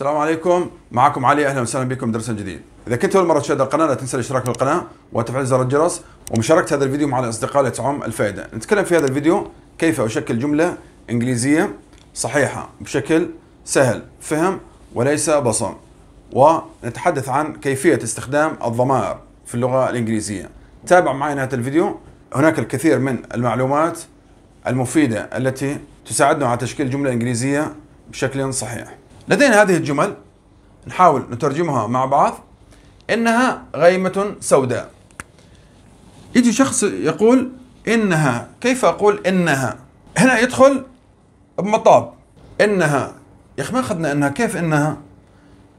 السلام عليكم معكم علي اهلا وسهلا بكم درس جديد اذا كنت اول مره تشاهد القناه لا تنسى الاشتراك في القناه وتفعيل زر الجرس ومشاركه هذا الفيديو مع الاصدقاء لتعم الفائده نتكلم في هذا الفيديو كيف اشكل جمله انجليزيه صحيحه بشكل سهل فهم وليس بصم ونتحدث عن كيفيه استخدام الضمائر في اللغه الانجليزيه تابع معي نهايه الفيديو هناك الكثير من المعلومات المفيده التي تساعدنا على تشكيل جمله انجليزيه بشكل صحيح لدينا هذه الجمل نحاول نترجمها مع بعض إنها غيمة سوداء يجي شخص يقول إنها كيف أقول إنها هنا يدخل بمطاب إنها يا أخي ما أخذنا إنها كيف إنها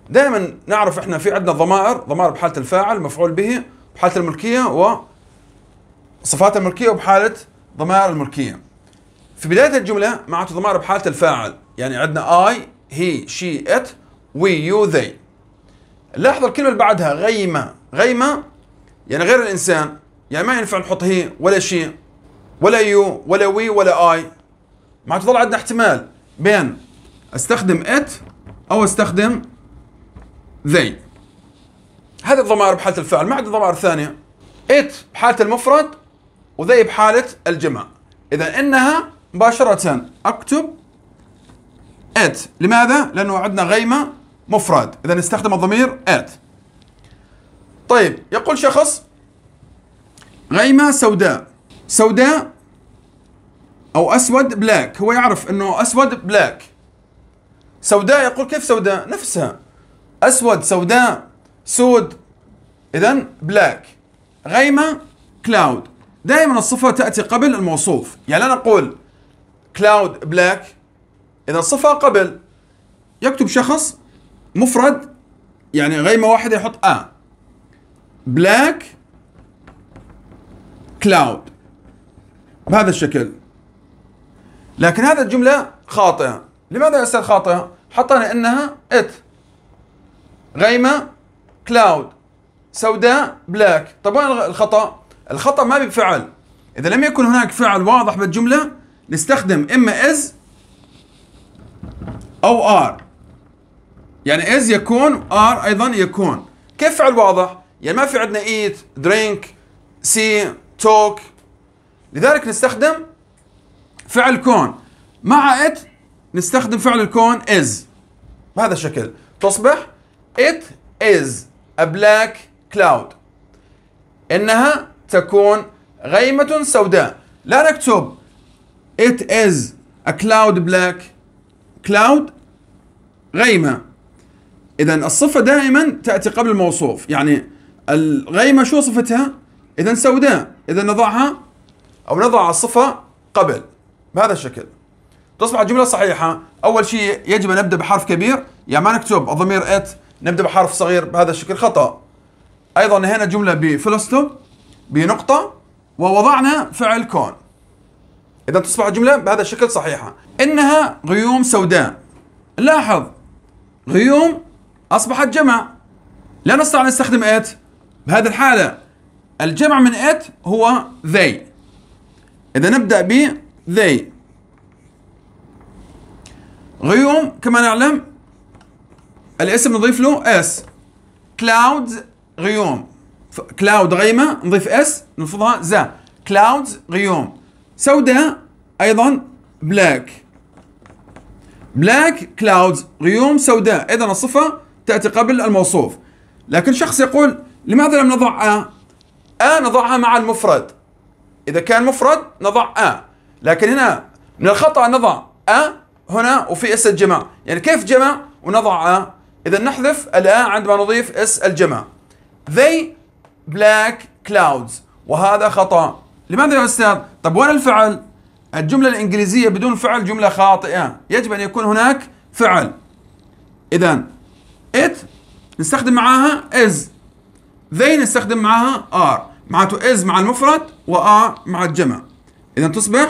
دائما نعرف إحنا في عندنا ضمائر ضمائر بحالة الفاعل مفعول به بحالة الملكية و صفات الملكية وبحالة ضمائر الملكية في بداية الجملة معناته ضمائر بحالة الفاعل يعني عندنا I هي شي ات وي يو ذي لاحظوا الكلمة اللي بعدها غيمة غيمة يعني غير الإنسان يعني ما ينفع نحط هي ولا شي ولا يو ولا وي ولا اي ما تظل عندنا احتمال بين استخدم ات او استخدم ذي هذه الضمائر بحالة الفعل ما عندي ضمائر ثانية ات بحالة المفرد وذي بحالة الجمع إذا إنها مباشرة أكتب ات لماذا؟ لأنه عندنا غيمة مفرد إذا نستخدم الضمير ات طيب يقول شخص غيمة سوداء سوداء أو أسود بلاك هو يعرف أنه أسود بلاك سوداء يقول كيف سوداء نفسها أسود سوداء سود إذا بلاك غيمة كلاود دائما الصفة تأتي قبل الموصوف يعني لا نقول كلاود بلاك إذا صفة قبل يكتب شخص مفرد يعني غيمة واحدة يحط آ بلاك كلاود بهذا الشكل لكن هذا الجملة خاطئة لماذا يا أستاذ خاطئة؟ حطنا إنها إت غيمة كلاود سوداء بلاك طب وين الخطأ؟ الخطأ ما بفعل إذا لم يكن هناك فعل واضح بالجملة نستخدم إما إز أو آر يعني إز يكون آر أيضا يكون كيف فعل واضح؟ يعني ما في عندنا إيت درينك سي توك لذلك نستخدم فعل كون مع إت نستخدم فعل الكون إز بهذا الشكل تصبح it is a black cloud إنها تكون غيمة سوداء لا نكتب it is a cloud black كلاود غيمة إذا الصفة دائما تأتي قبل الموصوف يعني الغيمة شو صفتها؟ إذا سوداء إذا نضعها أو نضع الصفة قبل بهذا الشكل تصبح الجملة صحيحة أول شيء يجب أن نبدأ بحرف كبير يعني ما نكتب الضمير إت نبدأ بحرف صغير بهذا الشكل خطأ أيضا نهينا الجملة بفلستوب بنقطة ووضعنا فعل كون إذا تصبح الجملة بهذا الشكل صحيحة إنها غيوم سوداء لاحظ غيوم أصبحت جمع لا نستطيع أن نستخدم إت بهذه الحالة الجمع من إت هو they إذا نبدأ ب they غيوم كما نعلم الاسم نضيف له اس كلاود غيوم كلاود غيمة نضيف اس نلفظها ذا كلاود غيوم سوداء أيضا بلاك بلاك كلاودز غيوم سوداء إذا الصفة تأتي قبل الموصوف لكن شخص يقول لماذا لم نضع آ آ نضعها مع المفرد إذا كان مفرد نضع آ لكن هنا من الخطأ نضع آ هنا وفي اس الجمع يعني كيف جمع ونضع آ إذا نحذف الآ عندما نضيف اس الجمع they black clouds وهذا خطأ لماذا يا أستاذ طب وين الفعل الجملة الإنجليزية بدون فعل جملة خاطئة يجب أن يكون هناك فعل إذا it نستخدم معاها is they نستخدم معاها are معناته is مع المفرد و are مع الجمع إذا تصبح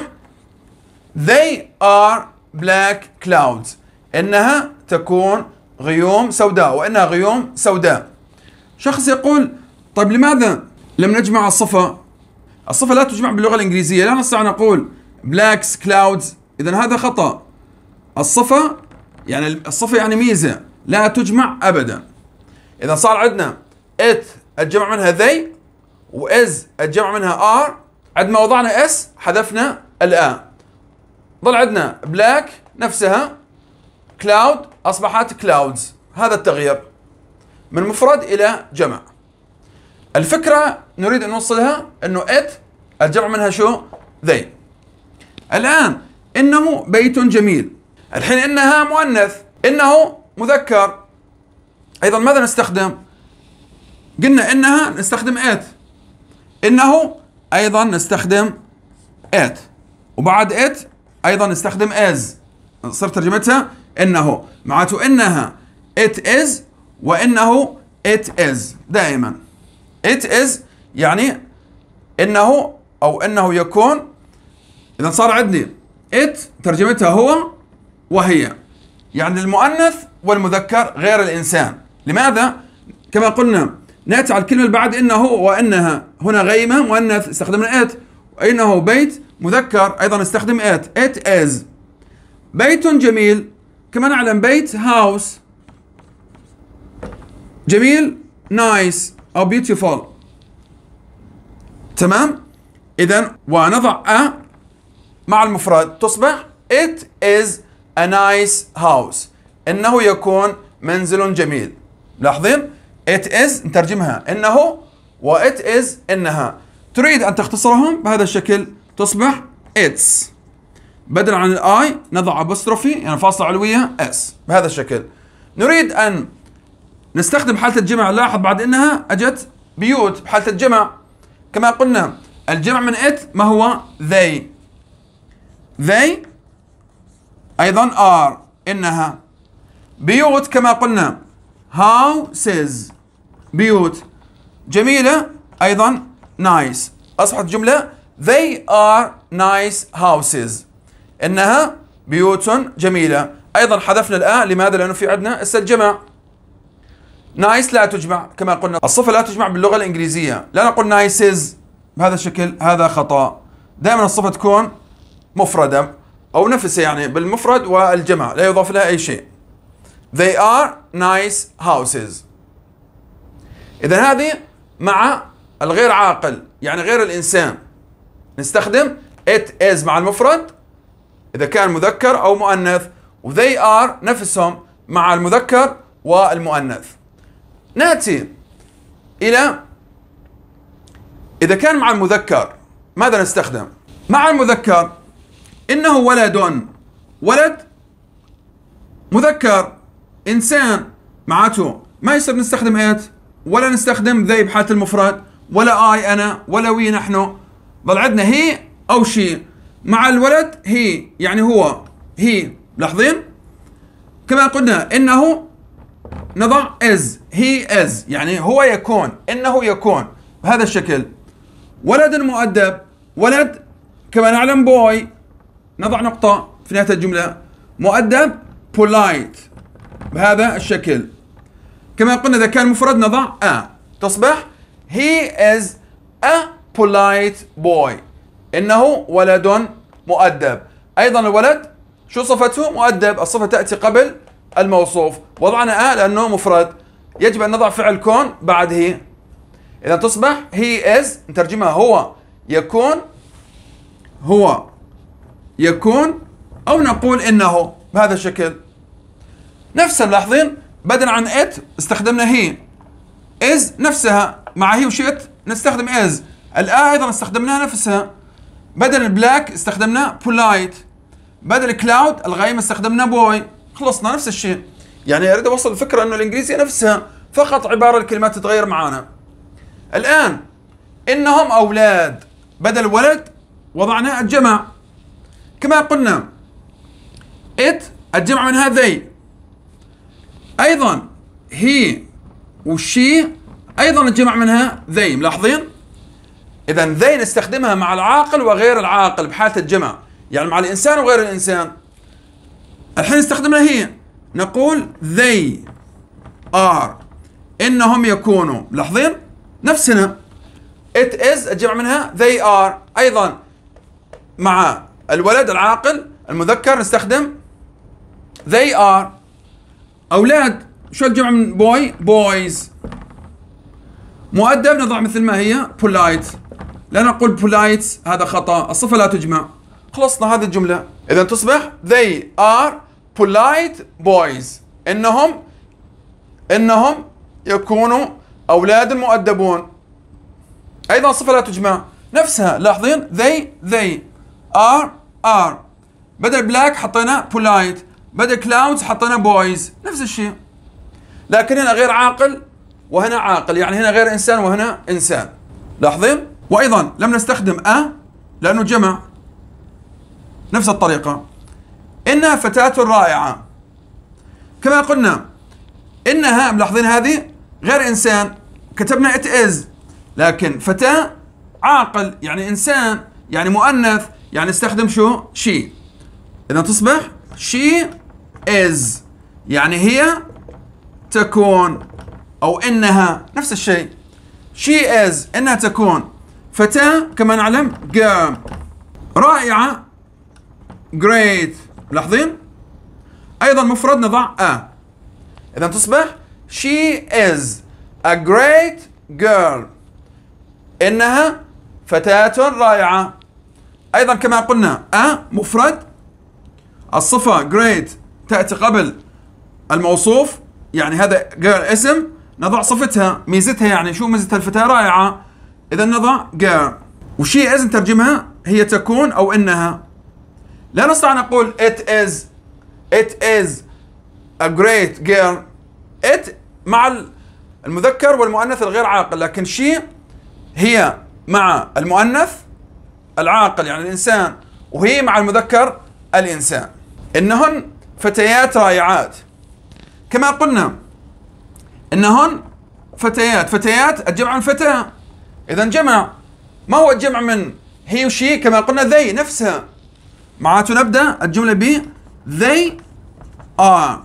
they are black clouds إنها تكون غيوم سوداء وإنها غيوم سوداء شخص يقول طيب لماذا لم نجمع الصفة الصفة لا تجمع باللغة الإنجليزية لا نستطيع أن نقول بلاكس كلاودز اذا هذا خطا الصفه يعني الصفه يعني ميزه لا تجمع ابدا اذا صار عندنا ات الجمع منها ذي واز الجمع منها ار عد ما وضعنا اس حذفنا الآ ظل عندنا بلاك نفسها كلاود اصبحت كلاودز هذا التغيير من مفرد الى جمع الفكره نريد ان نوصلها انه ات الجمع منها شو ذي الآن إنه بيت جميل الحين إنها مؤنث إنه مذكر أيضا ماذا نستخدم قلنا إنها نستخدم إت إنه أيضا نستخدم إت وبعد إت أيضا نستخدم إز صرت ترجمتها إنه معناته إنها إت إز وإنه إت إز دائما إت إز يعني إنه أو إنه يكون اذا صار عندي ات ترجمتها هو وهي يعني المؤنث والمذكر غير الانسان لماذا كما قلنا ناتي على الكلمه اللي بعد انه وانها هنا غيمه مؤنث استخدمنا ات انه بيت مذكر ايضا استخدم ات ات از بيت جميل كما نعلم بيت هاوس جميل نايس او بيوتيفول تمام اذا ونضع ا مع المفرد تصبح it is a nice house إنه يكون منزل جميل لاحظين it is نترجمها إنه و it is إنها تريد أن تختصرهم بهذا الشكل تصبح it's بدلا عن I نضع ابوستروفي يعني فاصلة علوية اس بهذا الشكل نريد أن نستخدم حالة الجمع لاحظ بعد أنها أجت بيوت بحالة الجمع كما قلنا الجمع من it ما هو they they أيضا are إنها بيوت كما قلنا houses بيوت جميلة أيضا nice أصبحت جملة they are nice houses إنها بيوت جميلة أيضا حذفنا الآن لماذا؟ لأنه في عندنا هسه الجمع نايس لا تجمع كما قلنا الصفة لا تجمع باللغة الإنجليزية لا نقول نايسز بهذا الشكل هذا خطأ دائما الصفة تكون مفردة أو نفسه يعني بالمفرد والجمع لا يضاف لها أي شيء They are nice houses إذا هذه مع الغير عاقل يعني غير الإنسان نستخدم it is مع المفرد إذا كان مذكر أو مؤنث و they are نفسهم مع المذكر والمؤنث نأتي إلى إذا كان مع المذكر ماذا نستخدم؟ مع المذكر إنه ولد ولد مذكر إنسان معناته ما يصير نستخدم إيت ولا نستخدم ذي بحالة المفرد ولا آي أنا ولا وي نحن ظل عندنا هي أو شي مع الولد هي يعني هو هي لاحظين كما قلنا إنه نضع از هي از يعني هو يكون انه يكون بهذا الشكل ولد مؤدب ولد كما نعلم بوي نضع نقطة في نهاية الجملة مؤدب polite بهذا الشكل كما قلنا إذا كان مفرد نضع a تصبح he is a polite boy إنه ولد مؤدب أيضا الولد شو صفته مؤدب الصفة تأتي قبل الموصوف وضعنا a لأنه مفرد يجب أن نضع فعل كون بعد هي إذا تصبح he is نترجمها هو يكون هو يكون أو نقول إنه بهذا الشكل نفسها ملاحظين بدلا عن ات استخدمنا هي is نفسها مع هي وشئت نستخدم is الآ أيضا استخدمناها نفسها بدل black استخدمنا بولايت بدل cloud الغيم استخدمنا بوي خلصنا نفس الشيء يعني أريد أوصل الفكرة أنه الإنجليزية نفسها فقط عبارة الكلمات تتغير معانا الآن إنهم أولاد بدل ولد وضعنا الجمع كما قلنا it الجمع من هذي أيضا هي وشي أيضا الجمع منها ذي ملاحظين إذا ذي نستخدمها مع العاقل وغير العاقل بحالة الجمع يعني مع الإنسان وغير الإنسان الحين نستخدمها هي نقول they are إنهم يكونوا ملاحظين نفسنا it is الجمع منها they are أيضا مع الولد العاقل المذكر نستخدم they are أولاد شو الجمع من boy boys مؤدب نضع مثل ما هي polite لا نقول polite هذا خطأ الصفة لا تجمع خلصنا هذه الجملة إذا تصبح they are polite boys إنهم إنهم يكونوا أولاد المؤدبون أيضا صفة لا تجمع نفسها لاحظين they they are ار بدل بلاك حطينا بولايت بدل كلاودز حطينا بويز نفس الشيء لكن هنا غير عاقل وهنا عاقل يعني هنا غير انسان وهنا انسان لاحظين وايضا لم نستخدم أ لأنه جمع نفس الطريقة إنها فتاة رائعة كما قلنا إنها ملاحظين هذه غير إنسان كتبنا ات از لكن فتاة عاقل يعني إنسان يعني مؤنث يعني استخدم شو شي اذا تصبح شي از يعني هي تكون او انها نفس الشيء شي از انها تكون فتاة كما نعلم girl رائعة great ملاحظين ايضا مفرد نضع ا اذا تصبح she is a great girl انها فتاة رائعة أيضا كما قلنا أ مفرد الصفة great تأتي قبل الموصوف يعني هذا جير اسم نضع صفتها ميزتها يعني شو ميزتها الفتاة رائعة إذا نضع جير وشي إز نترجمها هي تكون أو إنها لا نستطيع أن نقول it is it is a great girl it مع المذكر والمؤنث الغير عاقل لكن شي هي مع المؤنث العاقل يعني الإنسان وهي مع المذكر الإنسان إنهن فتيات رائعات كما قلنا إنهن فتيات فتيات الجمع من فتاة إذا جمع ما هو الجمع من هي وشي كما قلنا ذي نفسها معناته نبدأ الجملة ب they are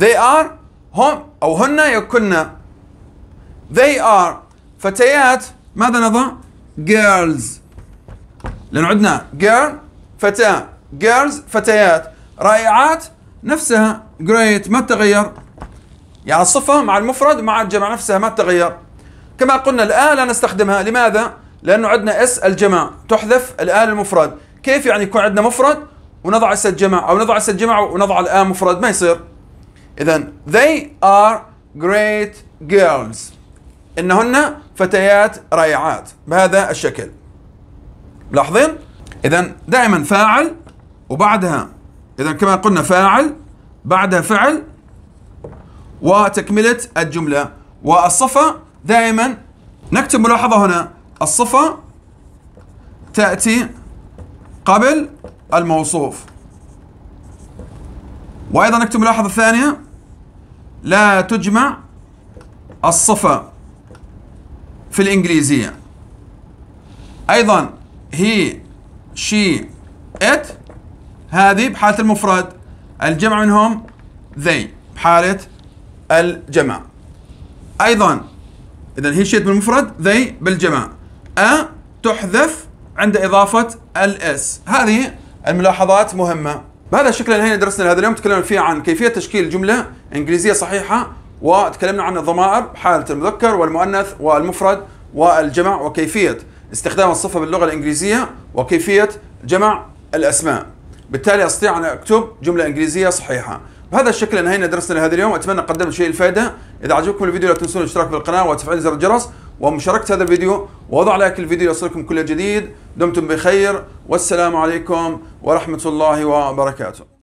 they are هم أو هن يكن they are فتيات ماذا نضع girls لأنه عندنا girl فتاة girls فتيات رائعات نفسها great ما تغير يعني الصفة مع المفرد مع الجمع نفسها ما تغير كما قلنا الآن لا نستخدمها لماذا؟ لأنه عندنا اس الجمع تحذف الآن المفرد كيف يعني يكون عندنا مفرد ونضع اس الجمع أو نضع اس الجمع ونضع الآن مفرد ما يصير إذا they are great girls إنهن فتيات رائعات بهذا الشكل ملاحظين؟ إذا دائما فاعل وبعدها إذا كما قلنا فاعل بعدها فعل وتكملة الجملة والصفة دائما نكتب ملاحظة هنا الصفة تأتي قبل الموصوف وأيضا نكتب ملاحظة ثانية لا تجمع الصفة في الإنجليزية أيضا هي شي ات هذه بحالة المفرد الجمع منهم ذي بحالة الجمع أيضا إذا هي شيت بالمفرد ذي بالجمع أ تحذف عند إضافة الاس هذه الملاحظات مهمة بهذا الشكل انهينا درسنا لهذا اليوم تكلمنا فيه عن كيفية تشكيل جملة إنجليزية صحيحة وتكلمنا عن الضمائر حالة المذكر والمؤنث والمفرد والجمع وكيفية استخدام الصفة باللغة الإنجليزية وكيفية جمع الأسماء بالتالي أستطيع أن أكتب جملة إنجليزية صحيحة بهذا الشكل انهينا درسنا لهذا اليوم اتمنى قدمت شيء الفائده اذا عجبكم الفيديو لا تنسون الاشتراك بالقناه وتفعيل زر الجرس ومشاركه هذا الفيديو ووضع لايك الفيديو يصلكم كل جديد دمتم بخير والسلام عليكم ورحمه الله وبركاته